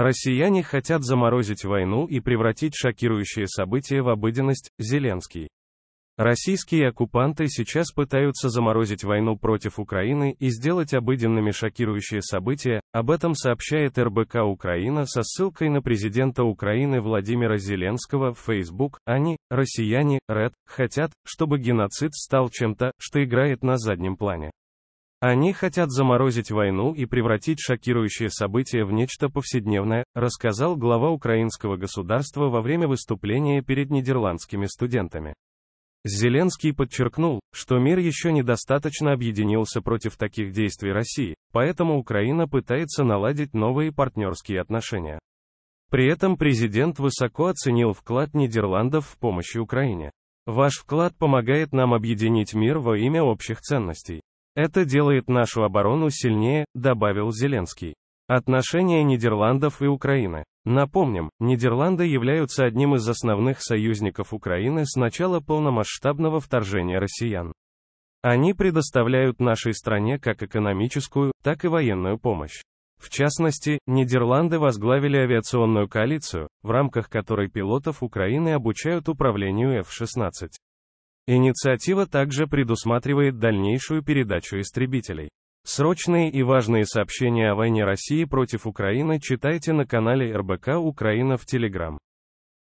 Россияне хотят заморозить войну и превратить шокирующие события в обыденность, Зеленский. Российские оккупанты сейчас пытаются заморозить войну против Украины и сделать обыденными шокирующие события, об этом сообщает РБК Украина со ссылкой на президента Украины Владимира Зеленского в Facebook. Они, россияне, РЭД, хотят, чтобы геноцид стал чем-то, что играет на заднем плане. Они хотят заморозить войну и превратить шокирующие события в нечто повседневное, рассказал глава украинского государства во время выступления перед нидерландскими студентами. Зеленский подчеркнул, что мир еще недостаточно объединился против таких действий России, поэтому Украина пытается наладить новые партнерские отношения. При этом президент высоко оценил вклад Нидерландов в помощь Украине. Ваш вклад помогает нам объединить мир во имя общих ценностей. Это делает нашу оборону сильнее, добавил Зеленский. Отношения Нидерландов и Украины. Напомним, Нидерланды являются одним из основных союзников Украины с начала полномасштабного вторжения россиян. Они предоставляют нашей стране как экономическую, так и военную помощь. В частности, Нидерланды возглавили авиационную коалицию, в рамках которой пилотов Украины обучают управлению F-16. Инициатива также предусматривает дальнейшую передачу истребителей. Срочные и важные сообщения о войне России против Украины читайте на канале РБК Украина в Телеграм.